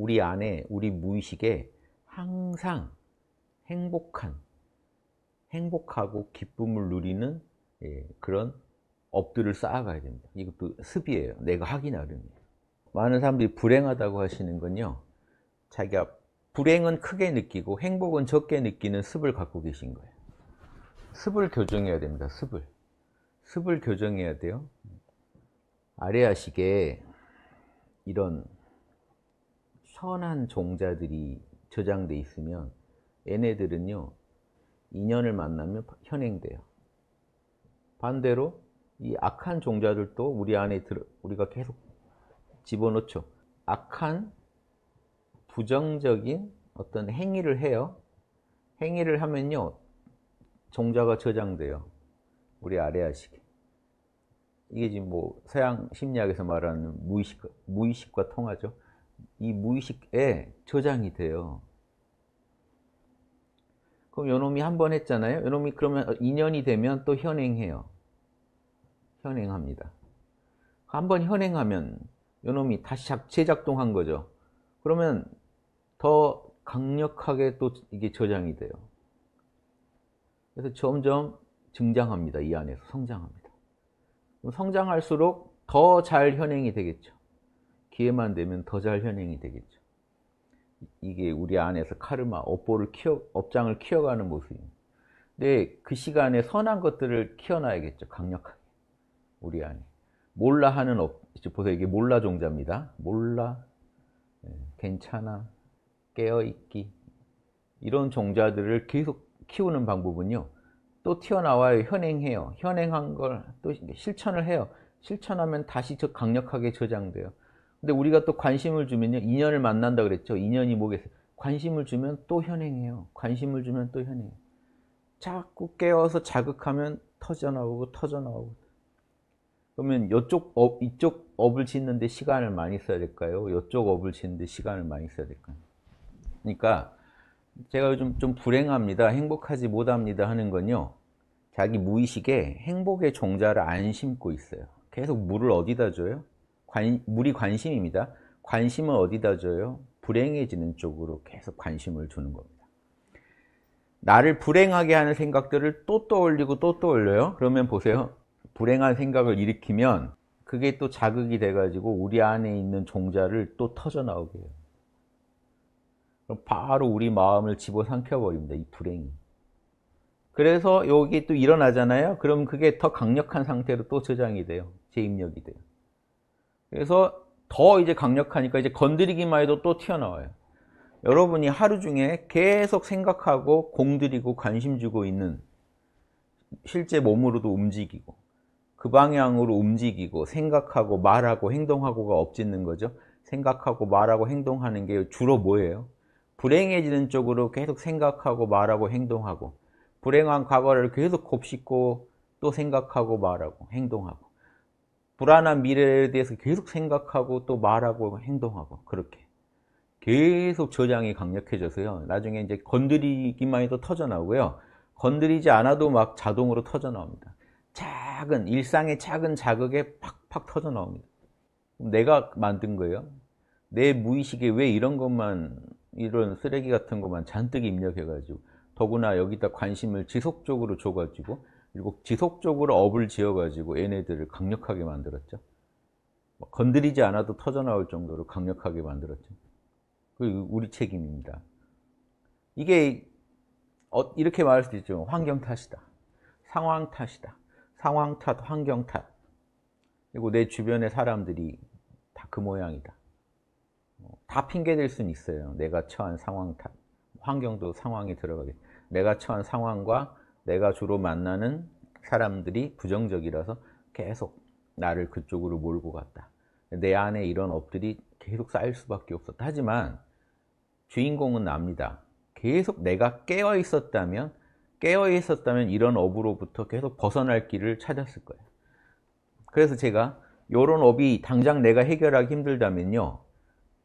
우리 안에 우리 무의식에 항상 행복한 행복하고 기쁨을 누리는 예, 그런 업들을 쌓아가야 됩니다. 이것도 습이에요. 내가 하기 나름이에요. 많은 사람들이 불행하다고 하시는 건요. 자기가 불행은 크게 느끼고 행복은 적게 느끼는 습을 갖고 계신 거예요. 습을 교정해야 됩니다. 습을. 습을 교정해야 돼요. 아래아식에 이런 선한 종자들이 저장돼 있으면 얘네들은요 인연을 만나면 현행돼요. 반대로 이 악한 종자들도 우리 안에 들어 우리가 계속 집어넣죠. 악한 부정적인 어떤 행위를 해요. 행위를 하면요 종자가 저장돼요. 우리 아래아식에. 이게 지금 뭐 서양 심리학에서 말하는 무의식, 무의식과 통하죠. 이 무의식에 저장이 돼요. 그럼 요놈이 한 번 했잖아요. 요놈이 그러면 2년이 되면 또 현행해요. 현행합니다. 한 번 현행하면 요놈이 다시 재작동한 거죠. 그러면 더 강력하게 또 이게 저장이 돼요. 그래서 점점 증장합니다. 이 안에서 성장합니다. 성장할수록 더 잘 현행이 되겠죠. 기회만 되면 더 잘 현행이 되겠죠. 이게 우리 안에서 카르마, 업보를 키워, 업장을 키워가는 모습입니다. 근데 그 시간에 선한 것들을 키워놔야겠죠. 강력하게. 우리 안에. 몰라 하는 업, 보세요. 이게 몰라 종자입니다. 몰라, 예, 괜찮아, 깨어있기. 이런 종자들을 계속 키우는 방법은요. 또 튀어나와요. 현행해요. 현행한 걸 또 실천을 해요. 실천하면 다시 저 강력하게 저장돼요. 근데 우리가 또 관심을 주면요. 인연을 만난다 그랬죠. 인연이 뭐겠어요. 관심을 주면 또 현행해요. 관심을 주면 또 현행해요. 자꾸 깨워서 자극하면 터져나오고 터져나오고 그러면 이쪽 업, 이쪽 업을 짓는데 시간을 많이 써야 될까요? 이쪽 업을 짓는데 시간을 많이 써야 될까요? 그러니까 제가 요즘 좀 불행합니다. 행복하지 못합니다 하는 건요. 자기 무의식에 행복의 종자를 안 심고 있어요. 계속 물을 어디다 줘요? 관, 물이 관심입니다. 관심은 어디다 줘요? 불행해지는 쪽으로 계속 관심을 주는 겁니다. 나를 불행하게 하는 생각들을 또 떠올리고 또 떠올려요. 그러면 보세요. 불행한 생각을 일으키면 그게 또 자극이 돼가지고 우리 안에 있는 종자를 또 터져나오게 해요. 그럼 바로 우리 마음을 집어삼켜버립니다. 이 불행이. 그래서 여기 또 일어나잖아요. 그럼 그게 더 강력한 상태로 또 저장이 돼요. 재입력이 돼요. 그래서 더 이제 강력하니까 이제 건드리기만 해도 또 튀어나와요. 여러분이 하루 중에 계속 생각하고 공들이고 관심 주고 있는 실제 몸으로도 움직이고 그 방향으로 움직이고 생각하고 말하고 행동하고가 엎짓는 거죠. 생각하고 말하고 행동하는 게 주로 뭐예요? 불행해지는 쪽으로 계속 생각하고 말하고 행동하고 불행한 과거를 계속 곱씹고 또 생각하고 말하고 행동하고 불안한 미래에 대해서 계속 생각하고 또 말하고 행동하고 그렇게 계속 저장이 강력해져서요. 나중에 이제 건드리기만 해도 터져나오고요. 건드리지 않아도 막 자동으로 터져나옵니다. 작은 일상의 작은 자극에 팍팍 터져나옵니다. 내가 만든 거예요. 내 무의식에 왜 이런 것만 이런 쓰레기 같은 것만 잔뜩 입력해가지고 더구나 여기다 관심을 지속적으로 줘가지고 그리고 지속적으로 업을 지어가지고 얘네들을 강력하게 만들었죠. 뭐 건드리지 않아도 터져나올 정도로 강력하게 만들었죠. 그리고 우리 책임입니다. 이게 어, 이렇게 말할 수도 있지만 환경 탓이다. 상황 탓이다. 상황 탓, 환경 탓. 그리고 내 주변의 사람들이 다 그 모양이다. 뭐 다 핑계될 수는 있어요. 내가 처한 상황 탓. 환경도 상황이 들어가게 내가 처한 상황과 내가 주로 만나는 사람들이 부정적이라서 계속 나를 그쪽으로 몰고 갔다. 내 안에 이런 업들이 계속 쌓일 수밖에 없었다. 하지만 주인공은 납니다. 계속 내가 깨어 있었다면 깨어 있었다면 이런 업으로부터 계속 벗어날 길을 찾았을 거예요. 그래서 제가 이런 업이 당장 내가 해결하기 힘들다면요.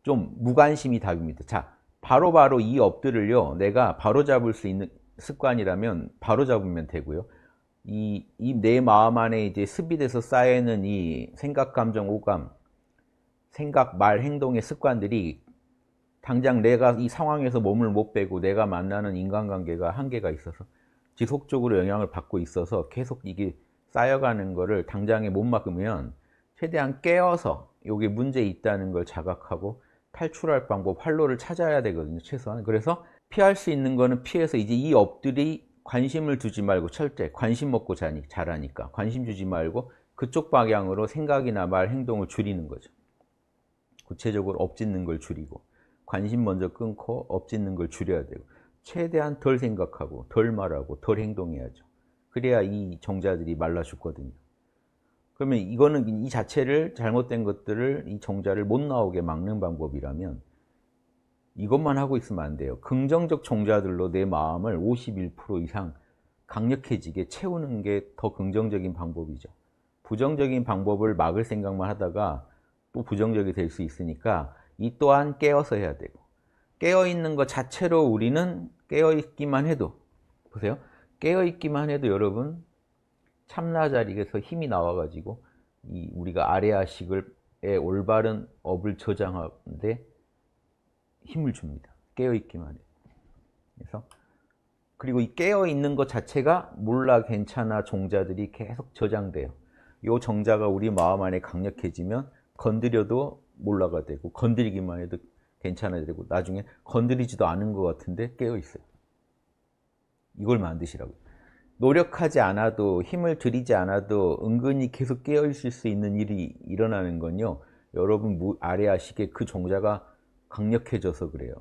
좀 무관심이 답입니다. 자, 바로바로 바로 이 업들을요. 내가 바로잡을 수 있는 습관이라면 바로 잡으면 되고요. 이내 마음 안에 이제 습이돼서 쌓이는이 생각, 감정, 오감, 생각, 말, 행동의 습관들이 당장 내가 이 상황에서 몸을 못 빼고 내가 만나는 인간관계가 한계가 있어서 지속적으로 영향을 받고 있어서 계속 이게 쌓여가는 거를 당장에 못 막으면 최대한 깨어서 여기 문제 있다는 걸 자각하고 탈출할 방법, 활로를 찾아야 되거든요, 최소한. 그래서 피할 수 있는 거는 피해서 이제 이 업들이 관심을 두지 말고 철저히 관심 먹고 자니, 자라니까 관심 주지 말고 그쪽 방향으로 생각이나 말, 행동을 줄이는 거죠. 구체적으로 업짓는 걸 줄이고 관심 먼저 끊고 업짓는 걸 줄여야 되고 최대한 덜 생각하고 덜 말하고 덜 행동해야죠. 그래야 이 정자들이 말라 죽거든요. 그러면 이거는 이 자체를 잘못된 것들을 이 정자를 못 나오게 막는 방법이라면 이것만 하고 있으면 안 돼요. 긍정적 종자들로 내 마음을 51% 이상 강력해지게 채우는 게 더 긍정적인 방법이죠. 부정적인 방법을 막을 생각만 하다가 또 부정적이 될 수 있으니까 이 또한 깨어서 해야 되고 깨어있는 것 자체로 우리는 깨어있기만 해도 보세요. 깨어있기만 해도 여러분 참나자리에서 힘이 나와가지고 이 우리가 아레아식을 올바른 업을 저장하는데 힘을 줍니다. 깨어있기만 해. 그래서 그리고 이 깨어있는 것 자체가 몰라 괜찮아 종자들이 계속 저장돼요. 이 정자가 우리 마음 안에 강력해지면 건드려도 몰라가 되고 건드리기만 해도 괜찮아 되고 나중에 건드리지도 않은 것 같은데 깨어있어요. 이걸 만드시라고 노력하지 않아도 힘을 들이지 않아도 은근히 계속 깨어있을 수 있는 일이 일어나는 건요. 여러분 아래 아시게 그 종자가 강력해져서 그래요.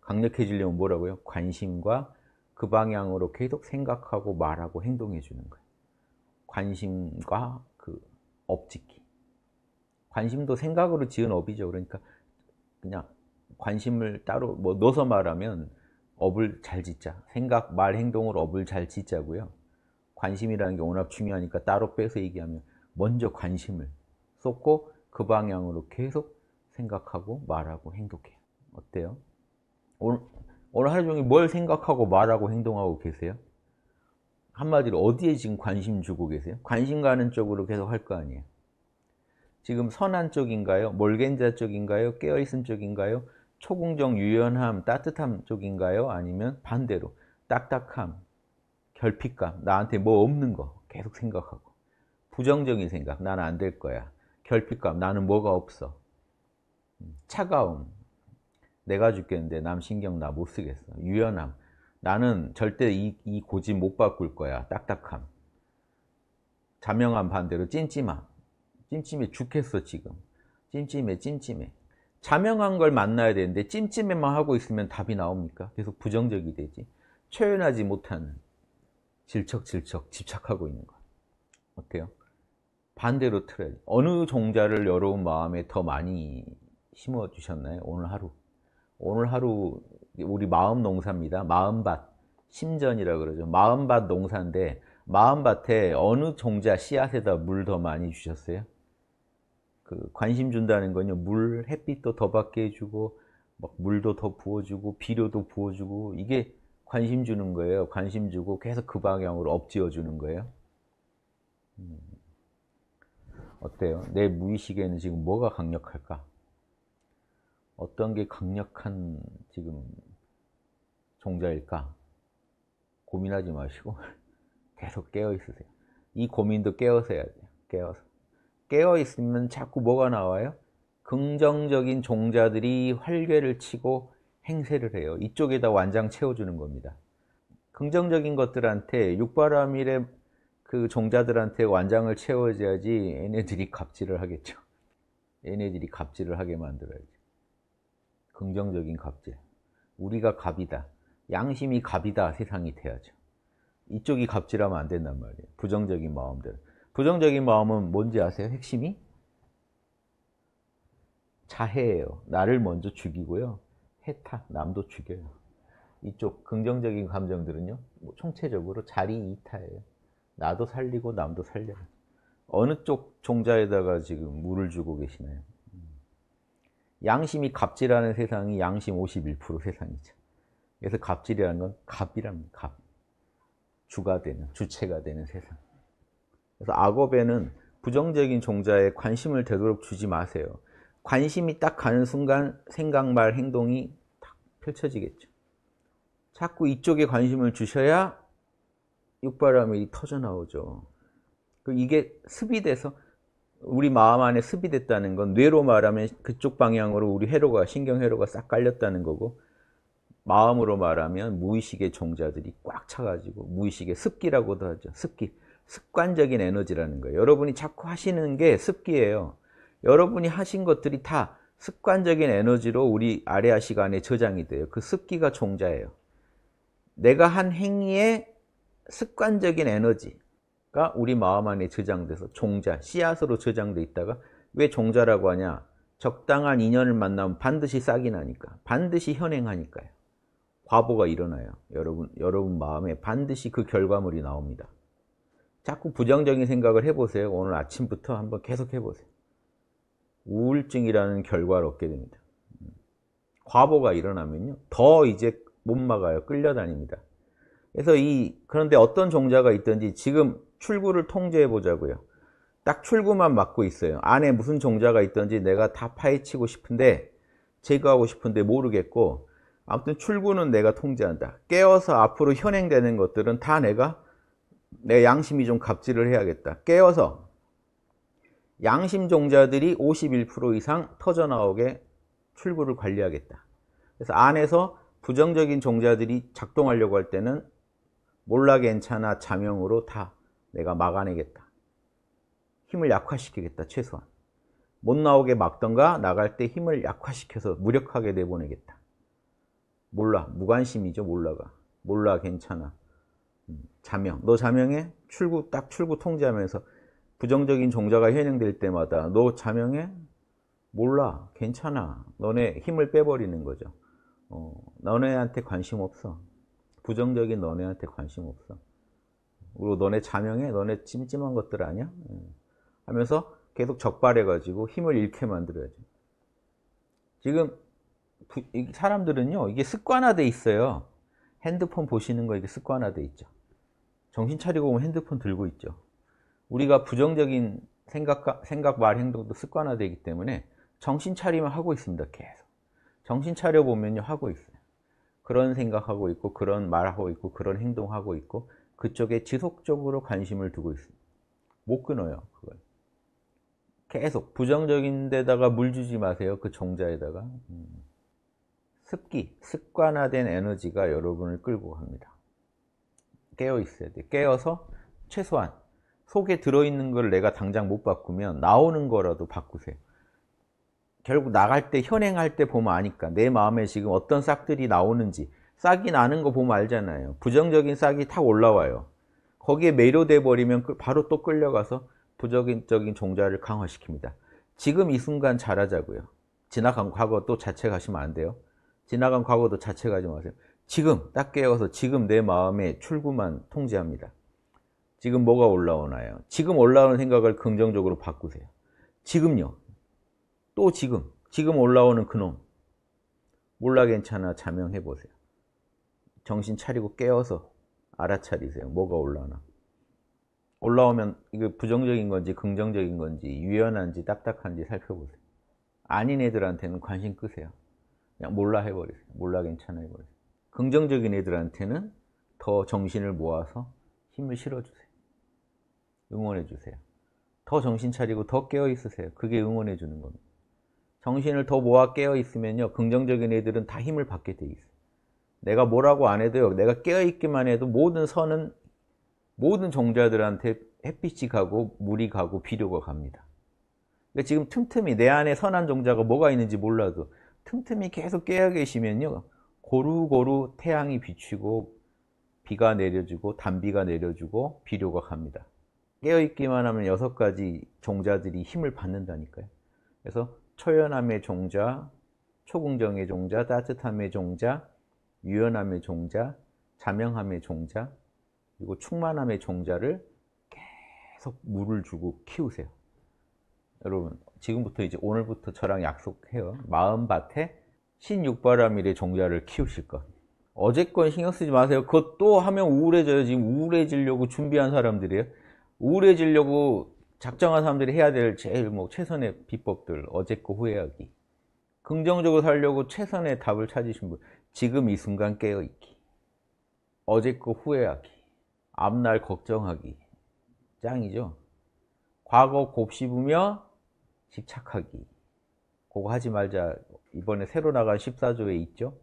강력해지려면 뭐라고요? 관심과 그 방향으로 계속 생각하고 말하고 행동해 주는 거예요. 관심과 그 업짓기. 관심도 생각으로 지은 업이죠. 그러니까 그냥 관심을 따로 뭐 넣어서 말하면 업을 잘 짓자. 생각, 말, 행동으로 업을 잘 짓자고요. 관심이라는 게 워낙 중요하니까 따로 빼서 얘기하면 먼저 관심을 쏟고 그 방향으로 계속 생각하고 말하고 행동해요. 어때요? 오늘, 오늘 하루 종일 뭘 생각하고 말하고 행동하고 계세요? 한마디로 어디에 지금 관심 주고 계세요? 관심 가는 쪽으로 계속 할 거 아니에요. 지금 선한 쪽인가요? 몰겐자 쪽인가요? 깨어있은 쪽인가요? 초공정 유연함, 따뜻함 쪽인가요? 아니면 반대로 딱딱함, 결핍감, 나한테 뭐 없는 거 계속 생각하고 부정적인 생각, 나는 안 될 거야. 결핍감, 나는 뭐가 없어. 차가움, 내가 죽겠는데 남 신경 나 못 쓰겠어. 유연함, 나는 절대 이, 이 고집 못 바꿀 거야. 딱딱함. 자명한 반대로 찜찜함. 찜찜해 죽겠어 지금. 찜찜해 찜찜해. 자명한 걸 만나야 되는데 찜찜해만 하고 있으면 답이 나옵니까? 계속 부정적이 되지. 표현하지 못하는 질척질척 집착하고 있는 것. 어때요? 반대로 틀어야지. 어느 종자를 여러운 마음에 더 많이 심어 주셨나요? 오늘 하루. 오늘 하루 우리 마음 농사입니다. 마음밭, 심전이라 고 그러죠. 마음밭 농사인데 마음밭에 어느 종자 씨앗에다 물 더 많이 주셨어요? 그 관심 준다는 건요. 물, 햇빛도 더 받게 해주고 막 물도 더 부어주고 비료도 부어주고 이게 관심 주는 거예요. 관심 주고 계속 그 방향으로 엎지어 주는 거예요. 음. 어때요? 내 무의식에는 지금 뭐가 강력할까? 어떤 게 강력한 지금 종자일까 고민하지 마시고 계속 깨어 있으세요. 이 고민도 깨어서 야 돼요. 깨어서. 깨어 있으면 자꾸 뭐가 나와요? 긍정적인 종자들이 활개를 치고 행세를 해요. 이쪽에다 완장 채워주는 겁니다. 긍정적인 것들한테 육바라밀의 그 종자들한테 완장을 채워줘야지 얘네들이 갑질을 하겠죠. 얘네들이 갑질을 하게 만들어야죠. 긍정적인 갑제. 우리가 갑이다. 양심이 갑이다 세상이 돼야죠. 이쪽이 갑질하면 안 된단 말이에요. 부정적인 마음들. 부정적인 마음은 뭔지 아세요? 핵심이? 자해예요. 나를 먼저 죽이고요. 해타, 남도 죽여요. 이쪽 긍정적인 감정들은요. 뭐 총체적으로 자리 이타예요. 나도 살리고 남도 살려요. 어느 쪽 종자에다가 지금 물을 주고 계시나요? 양심이 갑질하는 세상이 양심 51% 세상이죠. 그래서 갑질이라는 건 갑이랍니다. 갑. 주가 되는, 주체가 되는 세상. 그래서 악업에는 부정적인 종자에 관심을 되도록 주지 마세요. 관심이 딱 가는 순간 생각, 말, 행동이 딱 펼쳐지겠죠. 자꾸 이쪽에 관심을 주셔야 육바람이 터져나오죠. 그 이게 습이 돼서 우리 마음 안에 습이 됐다는 건 뇌로 말하면 그쪽 방향으로 우리 회로가 신경회로가 싹 깔렸다는 거고 마음으로 말하면 무의식의 종자들이 꽉 차가지고 무의식의 습기라고도 하죠. 습기. 습관적인 에너지라는 거예요. 여러분이 자꾸 하시는 게 습기예요. 여러분이 하신 것들이 다 습관적인 에너지로 우리 아래아 시간에 저장이 돼요. 그 습기가 종자예요. 내가 한행위에 습관적인 에너지, 가 우리 마음 안에 저장돼서 종자, 씨앗으로 저장돼 있다가 왜 종자라고 하냐? 적당한 인연을 만나면 반드시 싹이 나니까, 반드시 현행하니까요. 과보가 일어나요. 여러분, 여러분 마음에 반드시 그 결과물이 나옵니다. 자꾸 부정적인 생각을 해보세요. 오늘 아침부터 한번 계속 해보세요. 우울증이라는 결과를 얻게 됩니다. 과보가 일어나면요. 더 이제 못 막아요. 끌려다닙니다. 그래서 이, 그런데 어떤 종자가 있든지 지금 출구를 통제해 보자고요. 딱 출구만 막고 있어요. 안에 무슨 종자가 있던지 내가 다 파헤치고 싶은데 제거하고 싶은데 모르겠고 아무튼 출구는 내가 통제한다. 깨어서 앞으로 현행되는 것들은 다 내가 내 양심이 좀 갑질을 해야겠다. 깨어서 양심 종자들이 51% 이상 터져나오게 출구를 관리하겠다. 그래서 안에서 부정적인 종자들이 작동하려고 할 때는 몰라 괜찮아 자명으로 다 내가 막아내겠다. 힘을 약화시키겠다, 최소한. 못 나오게 막던가 나갈 때 힘을 약화시켜서 무력하게 내보내겠다. 몰라. 무관심이죠, 몰라가. 몰라, 괜찮아. 음, 자명. 너 자명해? 출구, 딱 출구 통제하면서 부정적인 종자가 현행될 때마다 너 자명해? 몰라. 괜찮아. 너네 힘을 빼버리는 거죠. 어, 너네한테 관심 없어. 부정적인 너네한테 관심 없어. 으로 너네 자명해 너네 찜찜한 것들 아니야 예. 하면서 계속 적발해 가지고 힘을 잃게 만들어야지 지금 사람들은요 이게 습관화돼 있어요 핸드폰 보시는 거 이게 습관화돼 있죠 정신 차리고 보면 핸드폰 들고 있죠 우리가 부정적인 생각, 생각 말, 행동도 습관화되기 때문에 정신 차리면 하고 있습니다. 계속. 정신 차려 보면요, 하고 있어요. 그런 생각하고 있고, 그런 말하고 있고, 그런 행동하고 있고, 그쪽에 지속적으로 관심을 두고 있습니다. 못 끊어요. 그걸. 계속 부정적인 데다가 물 주지 마세요. 그 종자에다가. 음. 습기, 습관화된 에너지가 여러분을 끌고 갑니다. 깨어 있어야 돼. 깨어서 최소한 속에 들어있는 걸 내가 당장 못 바꾸면 나오는 거라도 바꾸세요. 결국 나갈 때, 현행할 때 보면 아니까 내 마음에 지금 어떤 싹들이 나오는지 싹이 나는 거 보면 알잖아요. 부정적인 싹이 탁 올라와요. 거기에 매료돼 버리면 그 바로 또 끌려가서 부정적인 종자를 강화시킵니다. 지금 이 순간 잘하자고요. 지나간 과거 도 자책하시면 안 돼요. 지나간 과거도 자책하지 마세요. 지금 딱 깨어서 지금 내 마음의 출구만 통제합니다. 지금 뭐가 올라오나요? 지금 올라오는 생각을 긍정적으로 바꾸세요. 지금요. 또 지금. 지금 올라오는 그놈. 몰라 괜찮아 자명해보세요. 정신 차리고 깨어서 알아차리세요. 뭐가 올라오나. 올라오면 이거 부정적인 건지 긍정적인 건지 유연한지 딱딱한지 살펴보세요. 아닌 애들한테는 관심 끄세요. 그냥 몰라 해버리세요. 몰라 괜찮아 해버리세요. 긍정적인 애들한테는 더 정신을 모아서 힘을 실어주세요. 응원해주세요. 더 정신 차리고 더 깨어있으세요. 그게 응원해주는 겁니다. 정신을 더 모아 깨어있으면요. 긍정적인 애들은 다 힘을 받게 돼 있어요. 내가 뭐라고 안 해도요. 내가 깨어있기만 해도 모든 선은 모든 종자들한테 햇빛이 가고 물이 가고 비료가 갑니다. 그러니까 지금 틈틈이 내 안에 선한 종자가 뭐가 있는지 몰라도 틈틈이 계속 깨어 계시면요. 고루고루 태양이 비추고 비가 내려주고 단비가 내려주고 비료가 갑니다. 깨어있기만 하면 여섯 가지 종자들이 힘을 받는다니까요. 그래서 초연함의 종자, 초궁정의 종자, 따뜻함의 종자, 유연함의 종자, 자명함의 종자, 그리고 충만함의 종자를 계속 물을 주고 키우세요. 여러분 지금부터 이제 오늘부터 저랑 약속해요. 마음밭에 신육바라밀의 종자를 키우실 것. 어제건 신경 쓰지 마세요. 그것도 하면 우울해져요. 지금 우울해지려고 준비한 사람들이에요. 우울해지려고 작정한 사람들이 해야 될 제일 뭐 최선의 비법들 어제 거 후회하기 긍정적으로 살려고 최선의 답을 찾으신 분 지금 이 순간 깨어있기 어제 거 후회하기 앞날 걱정하기 짱이죠 과거 곱씹으며 집착하기 그거 하지 말자 이번에 새로 나간 14조에 있죠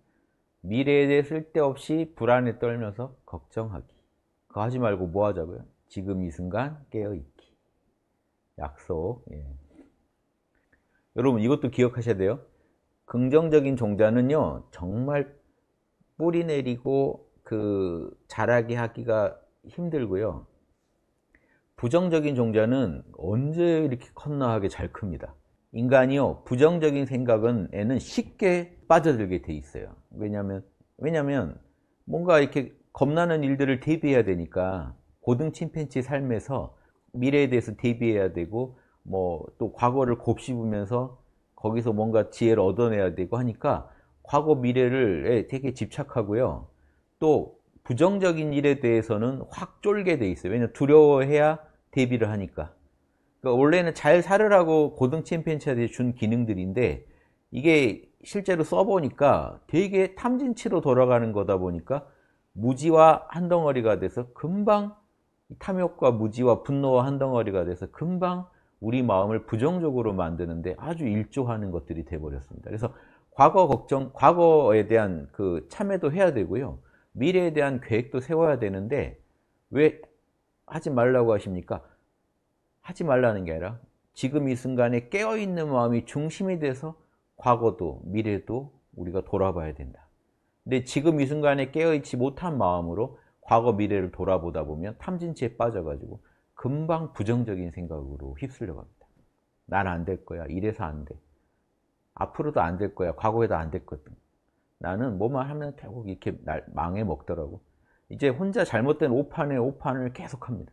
미래에 대해 쓸데없이 불안에 떨면서 걱정하기 그거 하지 말고 뭐 하자고요 지금 이 순간 깨어있기 약속 예. 여러분 이것도 기억하셔야 돼요 긍정적인 종자는요 정말 뿌리 내리고 그 자라게 하기가 힘들고요. 부정적인 종자는 언제 이렇게 컸나하게 잘 큽니다. 인간이요 부정적인 생각은 에는 쉽게 빠져들게 돼 있어요. 왜냐하면 왜냐면 뭔가 이렇게 겁나는 일들을 대비해야 되니까 고등 침팬치 삶에서 미래에 대해서 대비해야 되고 뭐 또 과거를 곱씹으면서 거기서 뭔가 지혜를 얻어내야 되고 하니까 과거 미래를 되게 집착하고요. 또 부정적인 일에 대해서는 확 쫄게 돼 있어요. 왜냐면 두려워해야 대비를 하니까. 그러니까 원래는 잘 살으라고 고등 챔피언차들이 준 기능들인데 이게 실제로 써보니까 되게 탐진치로 돌아가는 거다 보니까 무지와 한 덩어리가 돼서 금방 탐욕과 무지와 분노와 한 덩어리가 돼서 금방 우리 마음을 부정적으로 만드는데 아주 일조하는 것들이 돼버렸습니다. 그래서 과거 걱정, 과거에 대한 그 참여도 해야 되고요. 미래에 대한 계획도 세워야 되는데 왜 하지 말라고 하십니까? 하지 말라는 게 아니라 지금 이 순간에 깨어있는 마음이 중심이 돼서 과거도 미래도 우리가 돌아봐야 된다. 근데 지금 이 순간에 깨어있지 못한 마음으로 과거 미래를 돌아보다 보면 탐진치에 빠져가지고 금방 부정적인 생각으로 휩쓸려 갑니다. 난 안 될 거야. 이래서 안 돼. 앞으로도 안 될 거야. 과거에도 안 됐거든. 나는 뭐만 하면 결국 이렇게 망해 먹더라고. 이제 혼자 잘못된 오판에 오판을 계속합니다.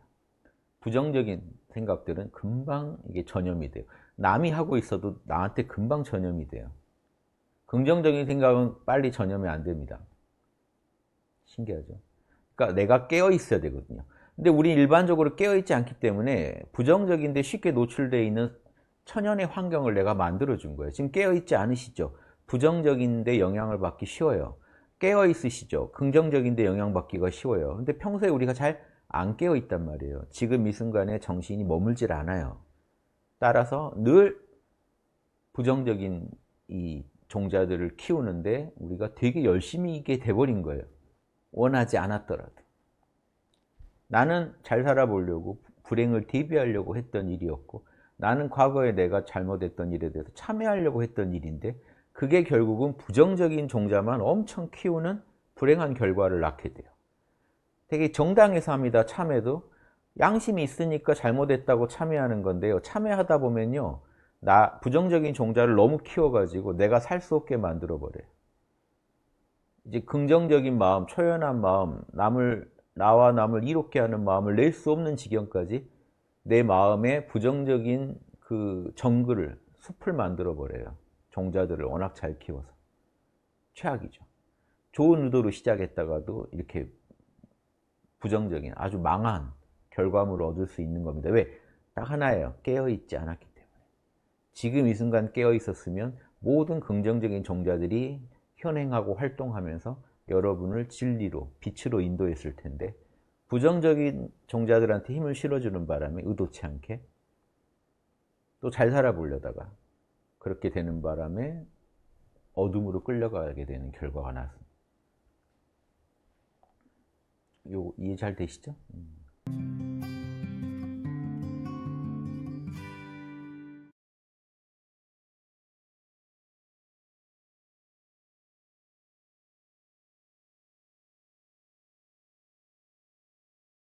부정적인 생각들은 금방 이게 전염이 돼요. 남이 하고 있어도 나한테 금방 전염이 돼요. 긍정적인 생각은 빨리 전염이 안 됩니다. 신기하죠? 그러니까 내가 깨어 있어야 되거든요. 근데 우리 일반적으로 깨어 있지 않기 때문에 부정적인데 쉽게 노출되어 있는 천연의 환경을 내가 만들어준 거예요. 지금 깨어있지 않으시죠? 부정적인데 영향을 받기 쉬워요. 깨어있으시죠? 긍정적인데 영향받기가 쉬워요. 근데 평소에 우리가 잘 안 깨어있단 말이에요. 지금 이 순간에 정신이 머물질 않아요. 따라서 늘 부정적인 이 종자들을 키우는데 우리가 되게 열심히 있게 돼버린 거예요. 원하지 않았더라도. 나는 잘 살아보려고 불행을 대비하려고 했던 일이었고 나는 과거에 내가 잘못했던 일에 대해서 참여하려고 했던 일인데 그게 결국은 부정적인 종자만 엄청 키우는 불행한 결과를 낳게 돼요. 되게 정당해서 합니다. 참여도 양심이 있으니까 잘못했다고 참여하는 건데요. 참여하다 보면요. 나 부정적인 종자를 너무 키워가지고 내가 살 수 없게 만들어버려요. 이제 긍정적인 마음, 초연한 마음, 남을 나와 남을 이롭게 하는 마음을 낼 수 없는 지경까지 내 마음에 부정적인 그 정글을 숲을 만들어 버려요. 종자들을 워낙 잘 키워서 최악이죠. 좋은 의도로 시작했다가도 이렇게 부정적인 아주 망한 결과물을 얻을 수 있는 겁니다. 왜? 딱 하나예요. 깨어있지 않았기 때문에. 지금 이 순간 깨어있었으면 모든 긍정적인 종자들이 현행하고 활동하면서 여러분을 진리로, 빛으로 인도했을 텐데 부정적인 종자들한테 힘을 실어주는 바람에 의도치 않게 또 잘 살아보려다가 그렇게 되는 바람에 어둠으로 끌려가게 되는 결과가 나왔습니다요 이해 잘 되시죠? 음.